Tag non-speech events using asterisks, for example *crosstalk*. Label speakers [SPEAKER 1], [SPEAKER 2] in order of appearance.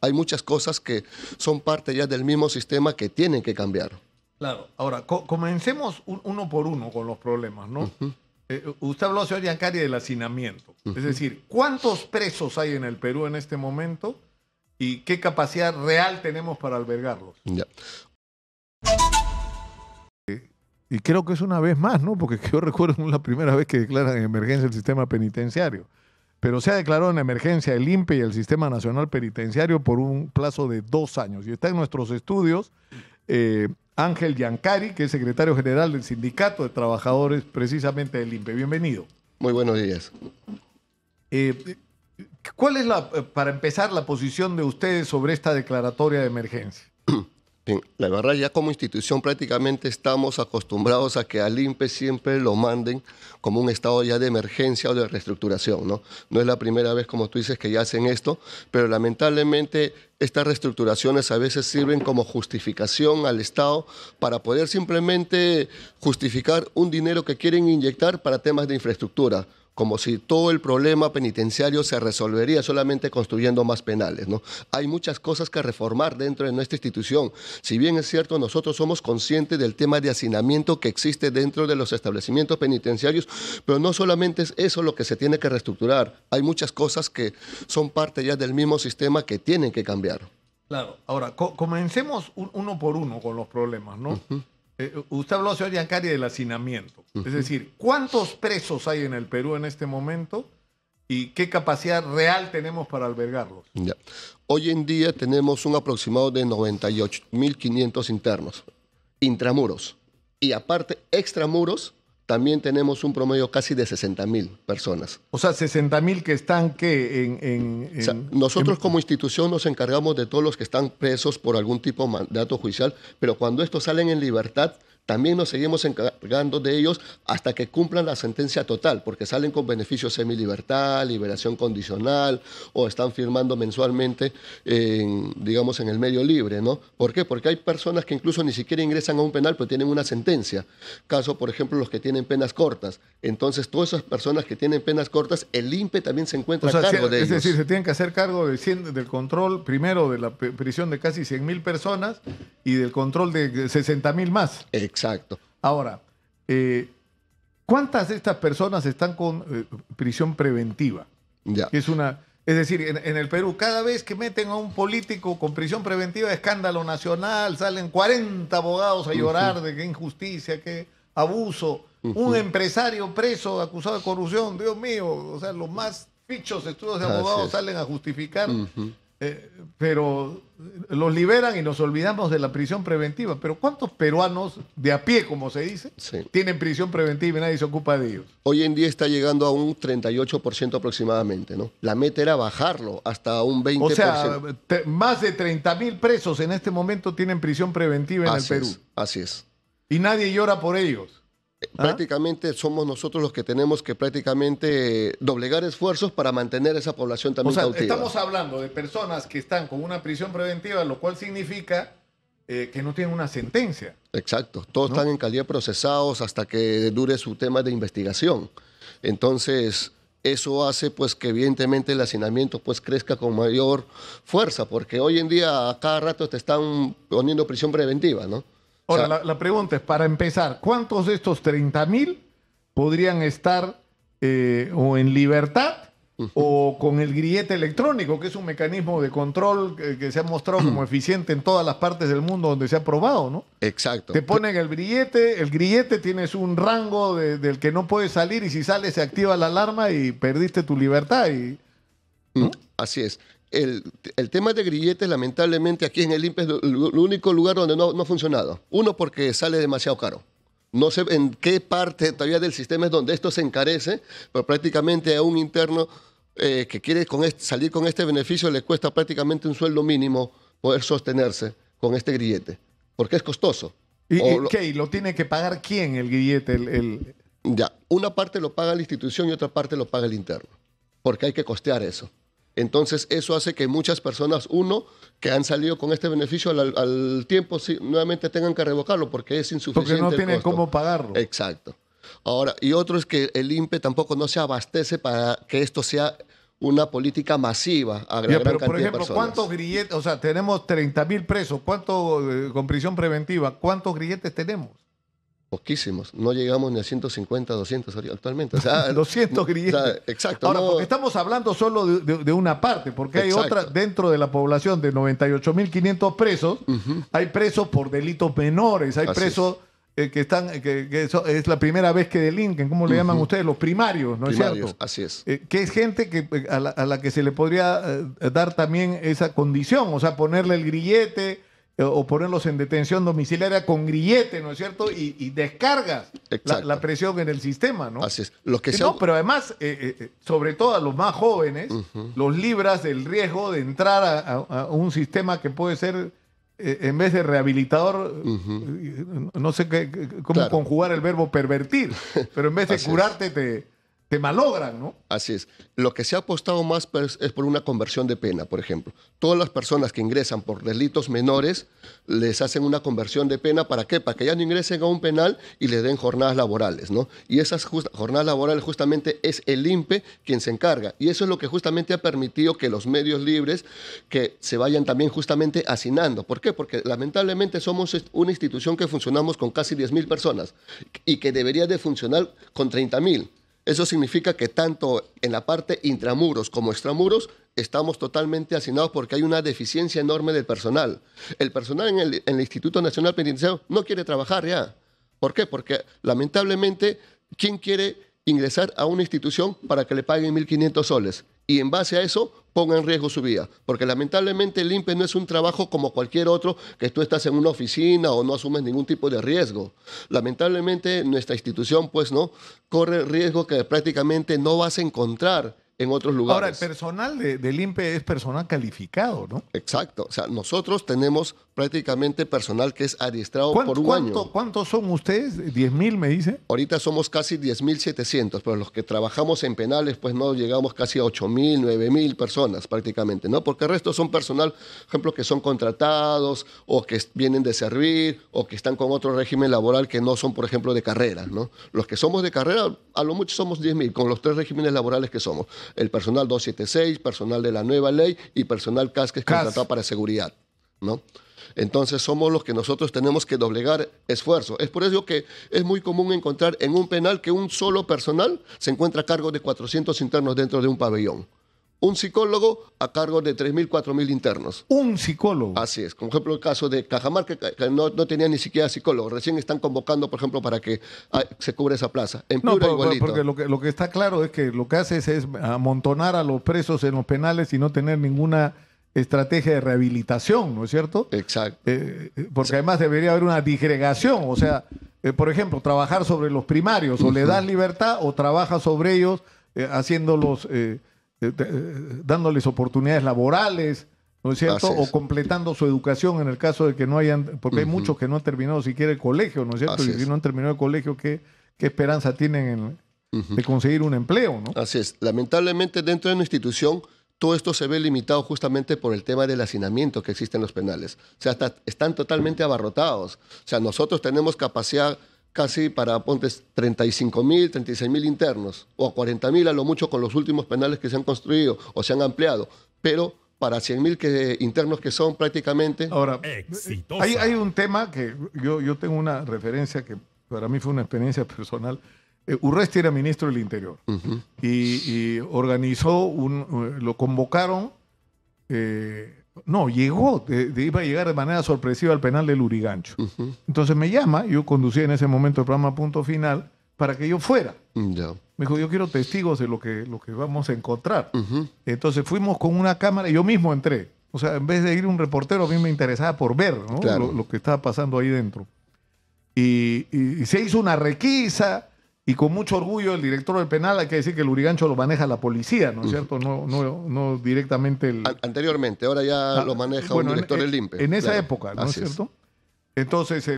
[SPEAKER 1] hay muchas cosas que son parte ya del mismo sistema que tienen que cambiar.
[SPEAKER 2] Claro, ahora comencemos uno por uno con los problemas, ¿no? Eh, usted habló, señor Yancari, del hacinamiento.
[SPEAKER 1] Es decir,
[SPEAKER 2] ¿cuántos presos hay en el Perú en este momento y qué capacidad real tenemos para albergarlos? Ya. Y creo que es una vez más, ¿no? Porque *laughs* yo recuerdo la primera vez que declaran en emergencia el sistema penitenciario pero se ha declarado en emergencia el IMPE y el Sistema Nacional Penitenciario por un plazo de dos años. Y está en nuestros estudios eh, Ángel Yancari, que es secretario general del Sindicato de Trabajadores, precisamente del IMPE. Bienvenido. Muy buenos
[SPEAKER 1] días. Eh,
[SPEAKER 2] ¿Cuál es, la, eh, para empezar, la posición de ustedes sobre esta declaratoria de emergencia? *clears throat*
[SPEAKER 1] la verdad ya como institución prácticamente estamos acostumbrados a que al INPE siempre lo manden como un estado ya de emergencia o de reestructuración, ¿no? No es la primera vez, como tú dices, que ya hacen esto, pero lamentablemente estas reestructuraciones a veces sirven como justificación al Estado para poder simplemente justificar un dinero que quieren inyectar para temas de infraestructura como si todo el problema penitenciario se resolvería solamente construyendo más penales. ¿no? Hay muchas cosas que reformar dentro de nuestra institución. Si bien es cierto, nosotros somos conscientes del tema de hacinamiento que existe dentro de los establecimientos penitenciarios, pero no solamente es eso lo que se tiene que reestructurar. Hay muchas cosas que son parte ya del mismo sistema que tienen que cambiar.
[SPEAKER 2] Claro, ahora comencemos uno por uno con los problemas, ¿no? Eh, usted habló, señor Yancari, del hacinamiento. Es decir, ¿cuántos presos hay en el Perú en este momento y qué capacidad real tenemos para albergarlos?
[SPEAKER 1] Hoy en día tenemos un aproximado de 98.500 internos, intramuros, y aparte extramuros también tenemos un promedio casi de mil personas.
[SPEAKER 2] O sea, mil que están que en, nosotros
[SPEAKER 1] como institución nos encargamos de todos los que están presos por algún tipo de mandato judicial, pero cuando estos salen en libertad, también nos seguimos encargando de ellos hasta que cumplan la sentencia total, porque salen con beneficios semilibertad, liberación condicional o están firmando mensualmente, en, digamos, en el medio libre, ¿no? ¿Por qué? Porque hay personas que incluso ni siquiera ingresan a un penal, pero tienen una sentencia. Caso, por ejemplo, los que tienen penas cortas. Entonces, todas esas personas que tienen penas cortas, el INPE también se encuentra a cargo de es ellos. Es decir, se
[SPEAKER 2] tienen que hacer cargo de del control primero de la prisión de casi 100.000 personas y del control de 60.000 más. Exacto. Ahora, eh, ¿cuántas de estas personas están con eh, prisión preventiva? Ya. Es una, es decir, en, el Perú, cada vez que meten a un político con prisión preventiva, escándalo nacional, salen 40 abogados a llorar de qué injusticia, qué abuso. Un empresario preso acusado de corrupción, Dios mío, o sea, los más fichos estudios de abogados salen a justificar eh, pero los liberan y nos olvidamos de la prisión preventiva. Pero ¿cuántos peruanos de a pie, como se dice, tienen prisión preventiva y nadie se ocupa de ellos?
[SPEAKER 1] Hoy en día está llegando a un 38% aproximadamente, ¿no? La meta era bajarlo hasta un 20%. O sea,
[SPEAKER 2] más de 30 mil presos en este momento tienen prisión preventiva en el Perú.
[SPEAKER 1] así es. Y nadie llora por ellos prácticamente somos nosotros los que tenemos que prácticamente doblegar esfuerzos para mantener esa población también o sea, Estamos
[SPEAKER 2] hablando de personas que están con una prisión preventiva, lo cual significa eh, que no tienen una sentencia.
[SPEAKER 1] Exacto, todos están en calidad procesados hasta que dure su tema de investigación. Entonces, eso hace pues que evidentemente el hacinamiento pues crezca con mayor fuerza, porque hoy en día a cada rato te están poniendo prisión preventiva, ¿no?
[SPEAKER 2] Ahora, la, pregunta es, para empezar, ¿cuántos de estos 30.000 podrían estar eh, o en libertad o con el grillete electrónico, que es un mecanismo de control eh, que, se ha mostrado como *clears throat* eficiente en todas las partes del mundo donde se ha probado, ¿no?
[SPEAKER 1] Exacto. Te
[SPEAKER 2] ponen el grillete, el grillete tienes un rango del que no puedes salir y si sales se activa la alarma y perdiste tu libertad.
[SPEAKER 1] Mm, así es el, tema de grilletes, lamentablemente, aquí en el INPE es el único lugar donde no, ha funcionado. Uno, porque sale demasiado caro. No sé en qué parte todavía del sistema es donde esto se encarece, pero prácticamente a un interno eh, que quiere salir con este beneficio le cuesta prácticamente un sueldo mínimo poder sostenerse con este grillete, porque es costoso. ¿Y, lo, tiene que pagar quién el grillete? el... Ya, una parte lo paga la institución y otra parte lo paga el interno, porque hay que costear eso. Entonces eso hace que muchas personas, uno, que han salido con este beneficio al, tiempo, nuevamente tengan que revocarlo porque es insuficiente. Porque no tienen cómo pagarlo. Exacto. Ahora, y otro es que el INPE tampoco no se abastece para que esto sea una política masiva a gran, ya, pero, por ejemplo, ¿cuántos
[SPEAKER 2] grilletes? O sea, tenemos 30 mil presos. cuánto eh, con prisión preventiva? ¿Cuántos grilletes tenemos?
[SPEAKER 1] Poquísimos. No llegamos ni a 150, 200 actualmente. O sea, 200 *laughs* grilletes. exacto. Ahora, porque estamos hablando solo de, una parte, porque hay otra
[SPEAKER 2] dentro de la población de 98.500 presos. Hay presos por delitos menores, hay presos eh, que están, eh, que, es la primera vez que delinquen, ¿cómo le llaman ustedes? Los primarios, ¿no es cierto? Así es. Eh, que es gente que, a, la, que se le podría dar también esa condición, o sea, ponerle el grillete eh, o ponerlos en detención domiciliaria con grillete, ¿no es cierto? Y, descargas la, presión en el sistema, ¿no? Así
[SPEAKER 1] es. Eh, no,
[SPEAKER 2] pero además, eh, sobre todo a los más jóvenes, los libras del riesgo de entrar a, un sistema que puede ser, en vez de rehabilitador, no sé qué, cómo conjugar el verbo pervertir,
[SPEAKER 1] pero en vez de curarte, te te malogran, ¿no? Así es. Lo que se ha apostado más es por una conversión de pena, por ejemplo. Todas las personas que ingresan por delitos menores les hacen una conversión de pena, ¿para qué? Para que ya no ingresen a un penal y le den jornadas laborales, ¿no? Y esas jornadas laborales justamente es el INPE quien se encarga. Y eso es lo que justamente ha permitido que los medios libres que se vayan también justamente hacinando. ¿Por qué? Porque lamentablemente somos una institución que funcionamos con casi 10.000 personas y que debería de funcionar con 30.000. Eso significa que tanto en la parte intramuros como extramuros estamos totalmente hacinados porque hay una deficiencia enorme del personal. El personal en el, en el Instituto Nacional Penitenciario no quiere trabajar ya. ¿Por qué? Porque lamentablemente, ¿quién quiere ingresar a una institución para que le paguen 1.500 soles? Y en base a eso ponga en riesgo su vida. Porque lamentablemente el IMPE no es un trabajo como cualquier otro que tú estás en una oficina o no asumes ningún tipo de riesgo. Lamentablemente nuestra institución, pues no, corre riesgo que prácticamente no vas a encontrar en otros lugares. Ahora, el personal de, del INPE es personal calificado, ¿no? Exacto. O sea, nosotros tenemos prácticamente personal que es adiestrado por un año. ¿Cuántos son
[SPEAKER 2] ustedes? ¿10.000 me dice?
[SPEAKER 1] Ahorita somos casi 10.700, pero los que trabajamos en penales, pues no llegamos casi a 8.000, 9.000 personas prácticamente, ¿no? Porque el resto son personal, por ejemplo, que son contratados o que vienen de servir o que están con otro régimen laboral que no son, por ejemplo, de carrera, ¿no? Los que somos de carrera, a lo mucho somos 10.000, con los tres regímenes laborales que somos el personal 276, personal de la nueva ley y personal CAS que es contratado para seguridad, ¿no? Entonces somos los que nosotros tenemos que doblegar esfuerzo. Es por eso que es muy común encontrar en un penal que un solo personal se encuentra a cargo de 400 internos dentro de un pabellón un psicólogo a cargo de 3.000, 4.000 internos. ¿Un psicólogo? Así es. como ejemplo, el caso de Cajamarca, que no, tenía ni siquiera psicólogo. Recién están convocando, por ejemplo, para que ah, se cubra esa plaza. En no, porque
[SPEAKER 2] lo que, lo que está claro es que lo que hace es, amontonar a los presos en los penales y no tener ninguna estrategia de rehabilitación, ¿no es cierto? Exacto. Eh, eh, porque además debería haber una digregación. o sea, eh, por ejemplo, trabajar sobre los primarios, o le das libertad o trabaja sobre ellos haciéndolos dándoles oportunidades laborales, ¿no es cierto? O completando su educación en el caso de que no hayan, porque hay muchos que no han terminado siquiera el colegio, ¿no es cierto? y si no han terminado el colegio, ¿qué, qué esperanza tienen en, de conseguir un empleo,
[SPEAKER 1] ¿no? Así es. Lamentablemente dentro de una institución todo esto se ve limitado justamente por el tema del hacinamiento que existe en los penales. O sea, están totalmente abarrotados. O sea, nosotros tenemos capacidad casi para pontes 35 mil, 36 mil internos, o a 40 mil a lo mucho con los últimos penales que se han construido o se han ampliado, pero para 100 mil internos que son prácticamente. Ahora, Hay,
[SPEAKER 2] un tema que yo, yo tengo una referencia que para mí fue una experiencia *laughs* personal. Eh, Urresti era ministro del Interior y, organizó, un, eh, lo convocaron eh, no, llegó, iba a llegar de manera sorpresiva al penal del Urigancho. Entonces me llama, yo conducía en ese momento el programa Punto Final, para que yo fuera. Mm, me dijo, yo quiero testigos de lo que, lo que vamos a encontrar. Entonces fuimos con una cámara y yo mismo entré. O sea, en vez de ir un reportero, a mí me interesaba por ver lo, que estaba pasando ahí dentro. y se hizo una requisa, y con mucho orgullo el director del penal, hay que decir que el Urigancho lo maneja la policía, ¿no es cierto? No, no, no directamente el...
[SPEAKER 1] Anteriormente, ahora ya ah, lo maneja un director del En esa época, ¿no es cierto?
[SPEAKER 2] Entonces... Eh,